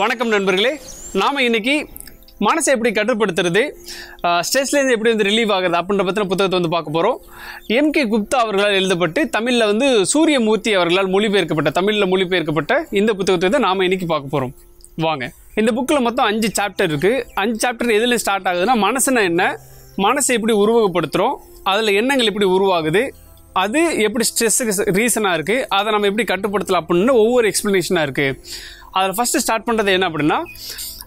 வணக்கம் நண்பர்களே நாம் இன்றைக்கி மனசை எப்படி கட்டுப்படுத்துறது ஸ்ட்ரெஸ்லேருந்து எப்படி வந்து ரிலீவ் ஆகுது அப்படின்ற பற்றின புத்தகத்தை வந்து பார்க்க போகிறோம் எம் கே குப்தா அவர்களால் எழுதப்பட்டு தமிழில் வந்து சூரியமூர்த்தி அவர்களால் மொழிபெயர்க்கப்பட்ட தமிழில் மொழிபெயர்க்கப்பட்ட இந்த புத்தகத்தை வந்து நாம் இன்றைக்கி பார்க்க போகிறோம் வாங்க இந்த புக்கில் மொத்தம் அஞ்சு சாப்டர் இருக்குது அஞ்சு சாப்டர் எதில் ஸ்டார்ட் ஆகுதுன்னா மனசுனா என்ன மனசை எப்படி உருவகப்படுத்துகிறோம் அதில் எண்ணங்கள் எப்படி உருவாகுது அது எப்படி ஸ்ட்ரெஸ்ஸுக்கு ரீசனாக இருக்குது அதை நம்ம எப்படி கட்டுப்படுத்தலாம் அப்படின்னு ஒவ்வொரு எக்ஸ்ப்ளனேஷனாக இருக்குது அதில் ஃபஸ்ட்டு ஸ்டார்ட் பண்ணுறது என்ன அப்படின்னா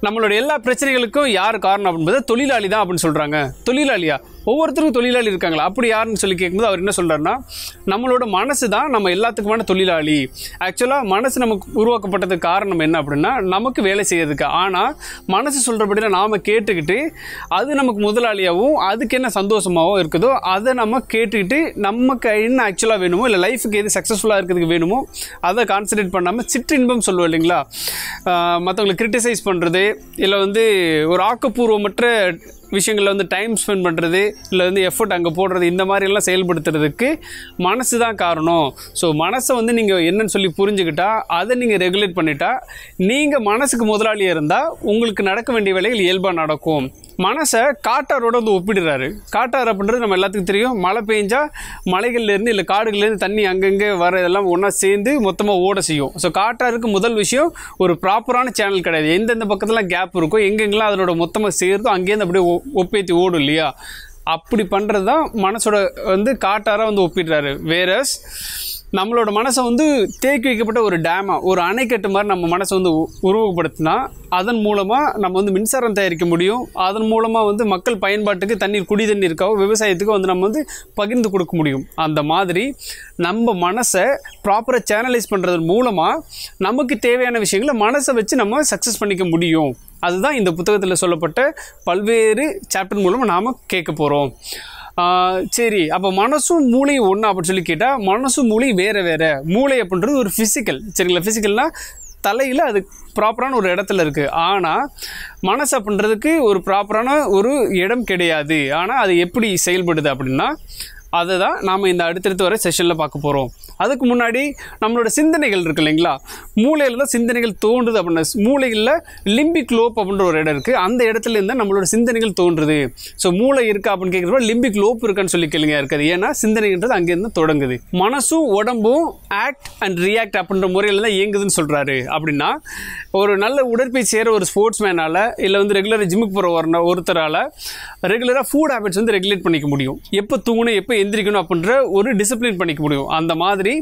நம்மளோட எல்லா பிரச்சனைகளுக்கும் யார் காரணம் அப்படின்றது தொழிலாளி தான் அப்படின்னு சொல்கிறாங்க தொழிலாளியா ஒவ்வொருத்தருக்கும் தொழிலாளி இருக்காங்களா அப்படி யாருன்னு சொல்லி கேட்கும்போது அவர் என்ன சொல்கிறாருன்னா நம்மளோட மனசு தான் நம்ம எல்லாத்துக்குமான தொழிலாளி ஆக்சுவலாக மனசு நமக்கு உருவாக்கப்பட்டதுக்கு காரணம் என்ன அப்படின்னா நமக்கு வேலை செய்யறதுக்கு ஆனால் மனசு சொல்கிறபடி நாம் கேட்டுக்கிட்டு அது நமக்கு முதலாளியாகவும் அதுக்கு என்ன சந்தோஷமாகவும் இருக்குதோ அதை நம்ம கேட்டுக்கிட்டு நமக்கு என்ன ஆக்சுவலாக வேணுமோ இல்லை லைஃபுக்கு எது சக்ஸஸ்ஃபுல்லாக இருக்கிறதுக்கு வேணுமோ அதை கான்சன்ட்ரேட் பண்ணாமல் சிற்றின்பம் சொல்லுவோம் இல்லைங்களா மற்றவங்களை கிரிட்டிசைஸ் பண்ணுறது இல்லை வந்து ஒரு ஆக்கப்பூர்வமற்ற விஷயங்களில் வந்து டைம் ஸ்பெண்ட் பண்ணுறது இல்லை வந்து எஃபர்ட் அங்கே போடுறது இந்த மாதிரிலாம் செயல்படுத்துறதுக்கு மனசு தான் காரணம் ஸோ மனசை வந்து நீங்கள் என்னன்னு சொல்லி புரிஞ்சுக்கிட்டா அதை நீங்கள் ரெகுலேட் பண்ணிட்டா நீங்கள் மனசுக்கு முதலாளியாக இருந்தால் உங்களுக்கு நடக்க வேண்டிய வேலைகள் இயல்பாக நடக்கும் மனசை காட்டாரோட வந்து ஒப்பிடுறாரு காட்டார் அப்படின்றது நம்ம எல்லாத்துக்கும் தெரியும் மழை பெஞ்சா மலைகள்லேருந்து இல்லை காடுகள்லேருந்து தண்ணி அங்கங்கே வர இதெல்லாம் ஒன்றா சேர்ந்து மொத்தமாக ஓட செய்யும் ஸோ காட்டாருக்கு முதல் விஷயம் ஒரு ப்ராப்பரான சேனல் கிடையாது எந்தெந்த பக்கத்தில் கேப் இருக்கோ எங்கெங்கெல்லாம் அதனோட மொத்தமாக சேருதோ அங்கேருந்து அப்படியே ஒப்பேற்றி ஓடும் இல்லையா அப்படி பண்ணுறது தான் மனசோட வந்து காட்டாராக வந்து ஒப்பிடுறாரு வேறஸ் நம்மளோட மனசை வந்து தேக்கி வைக்கப்பட்ட ஒரு டேமாக ஒரு அணைக்கட்டு மாதிரி நம்ம மனசை வந்து உருவப்படுத்தினா அதன் மூலமாக நம்ம வந்து மின்சாரம் தயாரிக்க முடியும் அதன் மூலமாக வந்து மக்கள் பயன்பாட்டுக்கு தண்ணீர் குடி தண்ணீருக்காக விவசாயத்துக்கு வந்து நம்ம வந்து பகிர்ந்து கொடுக்க முடியும் அந்த மாதிரி நம்ம மனசை ப்ராப்பராக சேனலைஸ் பண்ணுறது மூலமாக நமக்கு தேவையான விஷயங்களை மனசை வச்சு நம்ம சக்ஸஸ் பண்ணிக்க முடியும் அதுதான் இந்த புத்தகத்தில் சொல்லப்பட்ட பல்வேறு சாப்டர் மூலமாக நாம் கேட்க போகிறோம் சரி அப்போ மனசும் மூளை ஒன்று அப்படின்னு சொல்லி கேட்டால் மனசும் மூளை வேறு வேறு மூளை அப்படின்றது ஒரு ஃபிசிக்கல் சரிங்களா ஃபிசிக்கல்னால் தலையில் அது ப்ராப்பரான ஒரு இடத்துல இருக்குது ஆனால் மனசு அப்படின்றதுக்கு ஒரு ப்ராப்பரான ஒரு இடம் கிடையாது ஆனால் அது எப்படி செயல்படுது அப்படின்னா அதை தான் நாம் இந்த அடுத்தடுத்து வர செஷனில் பார்க்க போகிறோம் அதுக்கு முன்னாடி நம்மளோட சிந்தனைகள் இருக்குது இல்லைங்களா மூளையில் தான் சிந்தனைகள் தோன்றுது அப்படின்னா மூளையில் லிம்பிக் லோப் அப்படின்ற ஒரு இடம் இருக்குது அந்த இடத்துல இருந்தால் நம்மளோட சிந்தனைகள் தோன்றுது ஸோ மூளை இருக்கா அப்படின்னு கேட்குறப்ப லிம்பிக் லோப் இருக்கான்னு சொல்லி கேளுங்க இருக்காது ஏன்னா சிந்தனைன்றது அங்கேருந்து தொடங்குது மனசும் உடம்பும் ஆக்ட் அண்ட் ரியாக்ட் அப்படின்ற முறையில் தான் இயங்குதுன்னு சொல்கிறாரு அப்படின்னா ஒரு நல்ல உடற்பயிற்சி செய்கிற ஒரு ஸ்போர்ட்ஸ் மேனால் இல்லை வந்து ரெகுலராக ஜிம்முக்கு போகிற ஒருத்தரால் ரெகுலராக ஃபுட் ஹேபிட்ஸ் வந்து ரெகுலேட் பண்ணிக்க முடியும் எப்போ தூங்கணும் எப்போ எந்திரிக்கணும் அப்படின்ற ஒரு டிசிப்ளின் பண்ணிக்க முடியும் அந்த மாதிரி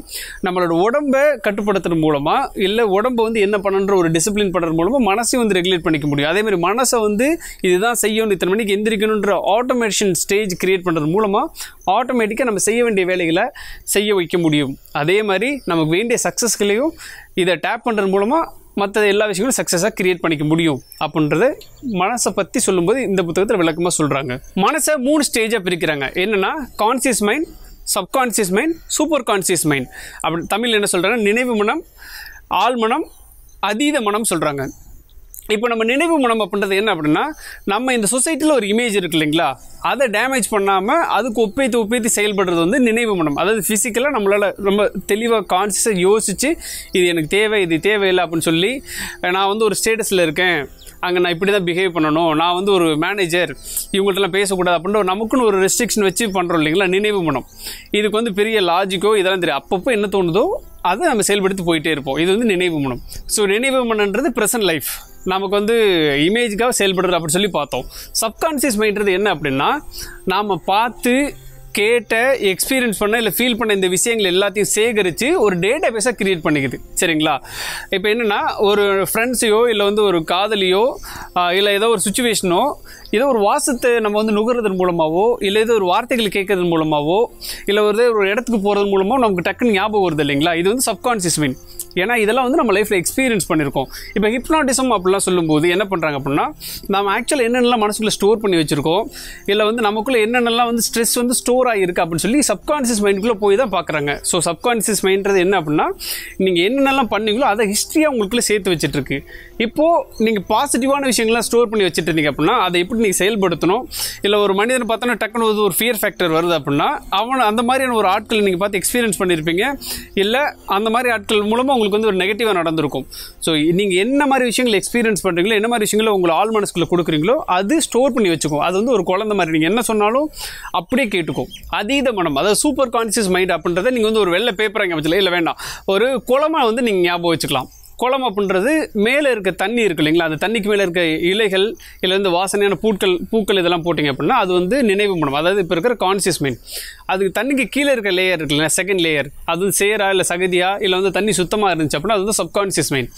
நம்மளோட உடம்பை கட்டுப்படுத்துறது மூலமாக இல்லை உடம்பை வந்து என்ன பண்ணணுன்ற ஒரு டிசிப்ளின் பண்ணுறது மூலமாக மனசையும் வந்து ரெகுலேட் பண்ணிக்க முடியும் அதே மாதிரி மனசை வந்து இதுதான் செய்யணும் இத்தனை மணிக்கு எந்திரிக்கணுன்ற ஆட்டோமேஷன் ஸ்டேஜ் கிரியேட் பண்ணுறது மூலமாக ஆட்டோமேட்டிக்காக நம்ம செய்ய வேண்டிய வேலைகளை செய்ய வைக்க முடியும் அதே மாதிரி நமக்கு வேண்டிய சக்ஸஸ்களையும் இதை டேப் பண்ணுறது மூலமாக மற்ற எல்லா விஷயங்களும் சக்ஸஸாக கிரியேட் பண்ணிக்க முடியும் அப்படின்றத மனசை பற்றி சொல்லும்போது இந்த புத்தகத்தில் விளக்கமாக சொல்கிறாங்க மனசை மூணு ஸ்டேஜாக பிரிக்கிறாங்க என்னென்னா conscious mind subconscious mind super conscious mind அப்படி தமிழ் என்ன சொல்கிறாங்க நினைவு மனம் ஆழ்மனம் அதீத மனம் சொல்கிறாங்க இப்போ நம்ம நினைவு மனம் அப்படின்றது என்ன அப்படின்னா நம்ம இந்த சொசைட்டியில் ஒரு இமேஜ் இருக்கு இல்லைங்களா அதை டேமேஜ் பண்ணாமல் அதுக்கு ஒப்பைத்து ஒப்பைத்து செயல்படுறது வந்து நினைவு மனம் அதாவது ஃபிசிக்கலாக நம்மளால் ரொம்ப தெளிவாக கான்சியஸாக யோசித்து இது எனக்கு தேவை இது தேவையில்லை அப்படின்னு சொல்லி நான் வந்து ஒரு ஸ்டேட்டஸில் இருக்கேன் அங்கே நான் இப்படி தான் பிஹேவ் பண்ணணும் நான் வந்து ஒரு மேனேஜர் இவங்கள்ட்டலாம் பேசக்கூடாது அப்படின்ற நமக்குன்னு ஒரு ரெஸ்ட்ரிக்ஷன் வச்சு பண்ணுறோம் இல்லைங்களா நினைவு மனம் இதுக்கு வந்து பெரிய லாஜிக்கோ இதெல்லாம் தெரியும் அப்பப்போ என்ன தோணுதோ அதை நம்ம செயல்படுத்தி போயிட்டே இருப்போம் இது வந்து நினைவு மனம் ஸோ நினைவு மனன்றது ப்ரெசன்ட் லைஃப் நமக்கு வந்து இமேஜுக்காக செயல்படுறது அப்படின்னு சொல்லி பார்த்தோம் சப்கான்சியஸ் மைண்ட்றது என்ன அப்படின்னா நாம் பார்த்து கேட்ட எக்ஸ்பீரியன்ஸ் பண்ண இல்லை ஃபீல் பண்ண இந்த விஷயங்கள் எல்லாத்தையும் சேகரித்து ஒரு டேட்டா பேஸாக க்ரியேட் பண்ணிக்குது சரிங்களா இப்போ என்னென்னா ஒரு ஃப்ரெண்ட்ஸையோ இல்லை வந்து ஒரு காதலியோ இல்லை ஏதோ ஒரு சுச்சுவேஷனோ ஏதோ ஒரு வாசத்தை நம்ம வந்து நுகர்றதன் மூலமாகவோ இல்லை ஏதோ ஒரு வார்த்தைகள் கேட்கறதன் மூலமாகவோ இல்லை ஒரு ஒரு இடத்துக்கு போகிறது மூலமாக நமக்கு டக்குன்னு ஞாபகம் வருது இல்லைங்களா இது வந்து சப்கான்சியஸ் மீன் ஏன்னா இதெல்லாம் வந்து நம்ம லைஃப்பில் எக்ஸ்பீரியன்ஸ் பண்ணியிருக்கோம் இப்போ ஹிப்னாட்டிசம் அப்படிலாம் சொல்லும்போது என்ன பண்ணுறாங்க அப்படின்னா நம்ம ஆக்சுவலாக என்னென்னலாம் மனசுக்குள்ளே ஸ்டோர் பண்ணி வச்சுருக்கோம் இல்லை வந்து நமக்குள்ளே என்னென்னலாம் வந்து ஸ்ட்ரெஸ் வந்து ஸ்டோர் ஆகிருக்கு அப்படின்னு சொல்லி சப்கான்ஷியஸ் மைண்டுக்குள்ளே போய் தான் பார்க்குறாங்க ஸோ சப்கான்ஷியஸ் மைண்ட்றது என்ன அப்படின்னா நீங்கள் என்னென்னலாம் பண்ணீங்களோ அதை ஹிஸ்ட்ரியாக உங்களுக்குள்ளே சேர்த்து வச்சுட்ருக்கு இப்போது நீங்கள் பாசிட்டிவான விஷயங்கள்லாம் ஸ்டோர் பண்ணி வச்சுட்டு இருந்தீங்க அப்படின்னா அதை எப்படி நீங்கள் செயல்படுத்தணும் இல்லை ஒரு மனிதன் பார்த்தோன்னா டக்குனு ஒரு ஃபியர் ஃபேக்டர் வருது அப்படின்னா அவன் அந்த மாதிரியான ஒரு ஆட்கள் நீங்கள் பார்த்து எக்ஸ்பீரியன்ஸ் பண்ணியிருப்பீங்க இல்லை அந்த மாதிரி ஆட்கள் மூலமாக உங்களுக்கு வந்து ஒரு நெகட்டிவாக நடந்திருக்கும் ஸோ நீங்கள் என்ன மாதிரி விஷயங்கள் எக்ஸ்பீரியன்ஸ் பண்ணுறீங்களோ என்ன மாதிரி விஷயங்களை உங்களை ஆள் மனசுக்குள்ள கொடுக்குறீங்களோ அது ஸ்டோர் பண்ணி வச்சுக்கும் அது வந்து ஒரு குழந்த மாதிரி நீங்கள் என்ன சொன்னாலும் அப்படியே கேட்டுக்கும் அதீத மனம் அதாவது சூப்பர் கான்சியஸ் மைண்ட் அப்படின்றத நீங்கள் வந்து ஒரு வெள்ளை பேப்பர் அங்கே வச்சுல இல்லை வேண்டாம் ஒரு குளமாக வந்து நீங்கள் ஞாபகம் வச்சுக்கலாம் குளம் அப்படின்றது மேலே இருக்க தண்ணி இருக்கு இல்லைங்களா அந்த தண்ணிக்கு மேலே இருக்க இலைகள் இல்லை வந்து வாசனையான பூட்கள் பூக்கள் இதெல்லாம் போட்டிங்க அப்படின்னா அது வந்து நினைவு மண்டபம் அதாவது இப்போ இருக்கிற கான்சியஸ் மைண்ட் அதுக்கு தண்ணிக்கு கீழே இருக்க லேயர் இருக்கு இல்லைங்களா செகண்ட் லேயர் அது சேரா இல்லை சகதியா இல்லை வந்து தண்ணி சுத்தமாக இருந்துச்சு அப்படின்னா அது வந்து சப்கான்சியஸ் மைண்ட்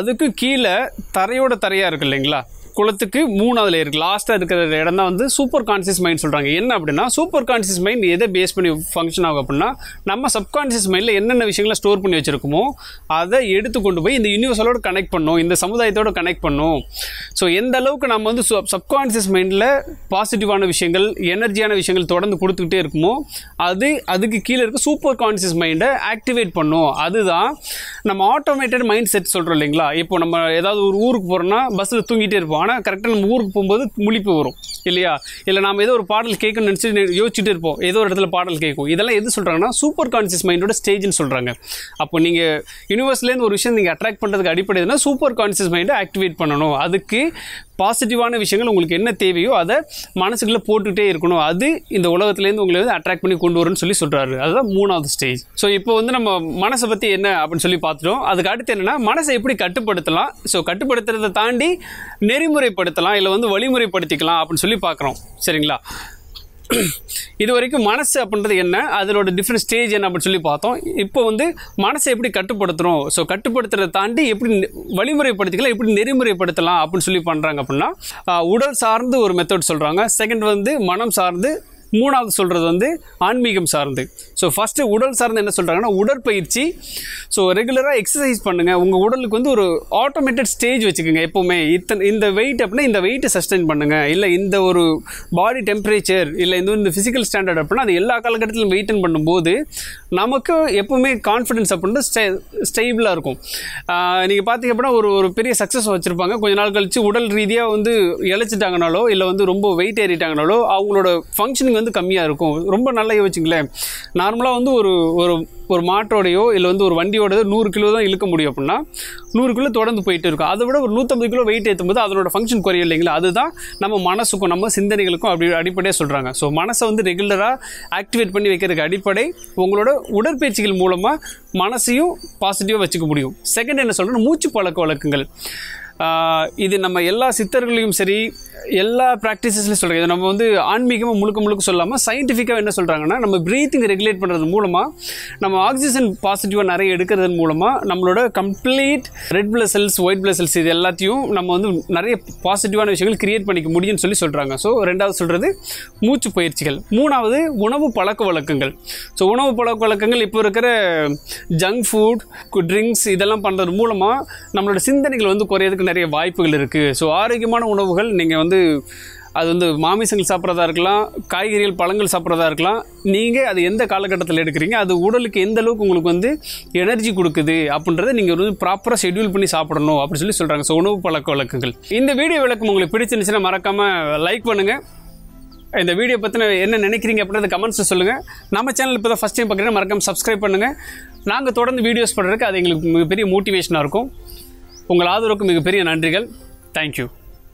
அதுக்கு கீழே தரையோட தரையாக இருக்கு இல்லைங்களா குளத்துக்கு மூணாவது லேயர் லாஸ்ட்டாக இருக்கிற இடம் தான் வந்து சூப்பர் கான்சியஸ் மைண்ட் சொல்கிறாங்க என்ன அப்படின்னா சூப்பர் கான்சியஸ் மைண்ட் எதை பேஸ் பண்ணி ஃபங்க்ஷன் ஆகும் அப்படின்னா நம்ம சப்கான்சியஸ் மைண்டில் என்னென்ன விஷயங்களை ஸ்டோர் பண்ணி வச்சிருக்கோமோ அதை எடுத்து கொண்டு போய் இந்த யூனிவர்ஸலோடு கனெக்ட் பண்ணும் இந்த சமுதாயத்தோடு கனெக்ட் பண்ணும் ஸோ எந்த அளவுக்கு நம்ம வந்து சப்கான்சியஸ் மைண்டில் பாசிட்டிவான விஷயங்கள் எனர்ஜியான விஷயங்கள் தொடர்ந்து கொடுத்துக்கிட்டே இருக்குமோ அது அதுக்கு கீழே இருக்க சூப்பர் கான்சியஸ் மைண்டை ஆக்டிவேட் பண்ணும் அதுதான் நம்ம ஆட்டோமேட்டட் மைண்ட் செட் சொல்கிறோம் இல்லைங்களா இப்போ நம்ம ஏதாவது ஒரு ஊருக்கு போகிறோம்னா பஸ்ஸில் தூங்கிட்டே இருப்போம் ஆனால் கரெக்டாக நம்ம ஊருக்கு போகும்போது முழிப்பு வரும் இல்லையா இல்லை நாம் ஏதோ ஒரு பாடல் கேட்கணும்னு நினச்சி யோசிச்சுட்டு இருப்போம் ஏதோ ஒரு இடத்துல பாடல் கேட்கும் இதெல்லாம் எது சொல்கிறாங்கன்னா சூப்பர் கான்சியஸ் மைண்டோட ஸ்டேஜ்னு சொல்கிறாங்க அப்போ நீங்கள் யூனிவர்ஸ்லேருந்து ஒரு விஷயம் நீங்கள் அட்ராக்ட் பண்ணுறதுக்கு அடிப்படையில் சூப்பர் கான்சியஸ் மைண்டை ஆக்டிவேட் பண்ணணும் அதுக்கு பாசிட்டிவான விஷயங்கள் உங்களுக்கு என்ன தேவையோ அதை மனசுக்குள்ளே போட்டுகிட்டே இருக்கணும் அது இந்த உலகத்துலேருந்து உங்களை வந்து அட்ராக்ட் பண்ணி கொண்டு வரும்னு சொல்லி சொல்கிறாரு அதுதான் மூணாவது ஸ்டேஜ் ஸோ இப்போ வந்து நம்ம மனசை பற்றி என்ன அப்படின்னு சொல்லி பார்த்துட்டோம் அதுக்கு அடுத்து என்னென்னா மனசை எப்படி கட்டுப்படுத்தலாம் ஸோ கட்டுப்படுத்துறதை தாண்டி நெறிமுறைப்படுத்தலாம் இல்லை வந்து வழிமுறைப்படுத்திக்கலாம் அப்படின்னு சொல்லி பார்க்குறோம் சரிங்களா இது வரைக்கும் மனசு அப்படின்றது என்ன அதனோட டிஃப்ரெண்ட் ஸ்டேஜ் என்ன அப்படின்னு சொல்லி பார்த்தோம் இப்போ வந்து மனசை எப்படி கட்டுப்படுத்துகிறோம் ஸோ கட்டுப்படுத்துறதை தாண்டி எப்படி வழிமுறைப்படுத்திக்கலாம் எப்படி நெறிமுறைப்படுத்தலாம் அப்படின்னு சொல்லி பண்ணுறாங்க அப்படின்னா உடல் சார்ந்து ஒரு மெத்தட் சொல்கிறாங்க செகண்ட் வந்து மனம் சார்ந்து மூணாவது சொல்கிறது வந்து ஆன்மீகம் சார்ந்து ஸோ ஃபஸ்ட்டு உடல் சார்ந்து என்ன சொல்கிறாங்கன்னா உடற்பயிற்சி ஸோ ரெகுலராக எக்ஸசைஸ் பண்ணுங்கள் உங்கள் உடலுக்கு வந்து ஒரு ஆட்டோமேட்டட் ஸ்டேஜ் வச்சுக்கோங்க எப்போவுமே இத்தனை இந்த வெயிட் அப்படின்னா இந்த வெயிட்டை சஸ்டைன் பண்ணுங்கள் இல்லை இந்த ஒரு பாடி டெம்பரேச்சர் இல்லை இந்த இந்த ஃபிசிக்கல் ஸ்டாண்டர்ட் அப்படின்னா அது எல்லா காலகட்டத்திலும் வெயிட்டன் பண்ணும்போது நமக்கு எப்போவுமே கான்ஃபிடென்ஸ் அப்படின்னு ஸ்டே ஸ்டேபிளாக இருக்கும் நீங்கள் பார்த்தீங்க அப்படின்னா ஒரு ஒரு பெரிய சக்ஸஸ் வச்சுருப்பாங்க கொஞ்ச நாள் கழித்து உடல் ரீதியாக வந்து இழைச்சிட்டாங்கனாலோ இல்லை வந்து ரொம்ப வெயிட் ஏறிட்டாங்கனாலோ அவங்களோட ஃபங்க்ஷனிங் வந்து வந்து கம்மியாக இருக்கும் ரொம்ப நல்லா யோசிச்சிங்களேன் நார்மலாக வந்து ஒரு ஒரு ஒரு மாட்டோடையோ இல்லை வந்து ஒரு வண்டியோட நூறு கிலோ தான் இழுக்க முடியும் அப்படின்னா நூறு கிலோ தொடர்ந்து போயிட்டு இருக்கும் அதை விட ஒரு நூற்றம்பது கிலோ வெயிட் ஏற்றும்போது அதனோட ஃபங்க்ஷன் குறையும் இல்லைங்களா அதுதான் நம்ம மனசுக்கும் நம்ம சிந்தனைகளுக்கும் அப்படி அடிப்படையாக சொல்கிறாங்க ஸோ மனசை வந்து ரெகுலராக ஆக்டிவேட் பண்ணி வைக்கிறதுக்கு அடிப்படை உங்களோட உடற்பயிற்சிகள் மூலமாக மனசையும் பாசிட்டிவாக வச்சுக்க முடியும் செகண்ட் என்ன சொல்கிறேன்னா மூச்சு பழக்க வழக்கங்கள் இது நம்ம எல்லா சித்தர்களையும் சரி எல்லா ப்ராக்டிசஸ்லையும் சொல்கிறோம் இது நம்ம வந்து ஆன்மீகமாக முழுக்க முழுக்க சொல்லாமல் சயின்டிஃபிக்காக என்ன சொல்கிறாங்கன்னா நம்ம ப்ரீத்திங் ரெகுலேட் பண்ணுறது மூலமாக நம்ம ஆக்சிஜன் பாசிட்டிவாக நிறைய எடுக்கிறதன் மூலமாக நம்மளோட complete red blood cells white blood cells இது எல்லாத்தையும் நம்ம வந்து நிறைய பாசிட்டிவான விஷயங்கள் கிரியேட் பண்ணிக்க முடியும்னு சொல்லி சொல்கிறாங்க ஸோ ரெண்டாவது சொல்கிறது மூச்சு பயிற்சிகள் மூணாவது உணவு பழக்க வழக்கங்கள் ஸோ உணவு பழக்க வழக்கங்கள் இப்போ இருக்கிற ஜங்க் ஃபுட் ட்ரிங்க்ஸ் இதெல்லாம் பண்ணுறது மூலமாக நம்மளோட சிந்தனைகள் வந்து குறையிறதுக்கு நிறைய வாய்ப்புகள் இருக்குது ஸோ ஆரோக்கியமான உணவுகள் நீங்கள் வந்து அது வந்து மாமிசங்கள் சாப்பிட்றதா இருக்கலாம் காய்கறிகள் பழங்கள் சாப்பிட்றதா இருக்கலாம் நீங்கள் அது எந்த காலகட்டத்தில் எடுக்கிறீங்க அது உடலுக்கு எந்த அளவுக்கு உங்களுக்கு வந்து எனர்ஜி கொடுக்குது அப்படின்றத நீங்கள் வந்து ப்ராப்பராக ஷெட்யூல் பண்ணி சாப்பிடணும் அப்படின்னு சொல்லி சொல்கிறாங்க ஸோ உணவு பழக்க வழக்கங்கள் இந்த வீடியோ விளக்கம் உங்களுக்கு பிடிச்சிருந்துச்சுன்னா மறக்காமல் லைக் பண்ணுங்கள் இந்த வீடியோ பற்றின என்ன நினைக்கிறீங்க அப்படின்றத கமெண்ட்ஸில் சொல்லுங்கள் நம்ம சேனல் இப்போ தான் ஃபஸ்ட் டைம் பார்க்குறீங்க மறக்காமல் சப்ஸ்கிரைப் பண்ணுங்கள் நாங்கள் தொடர்ந்து வீடியோஸ் பண்ணுறதுக்கு அது எங்களுக்கு மிகப்பெரிய மோட்டிவேஷனாக இருக்கும் உங்கள் ஆதரவுக்கு மிகப்பெரிய நன்றிகள் தேங்க்யூ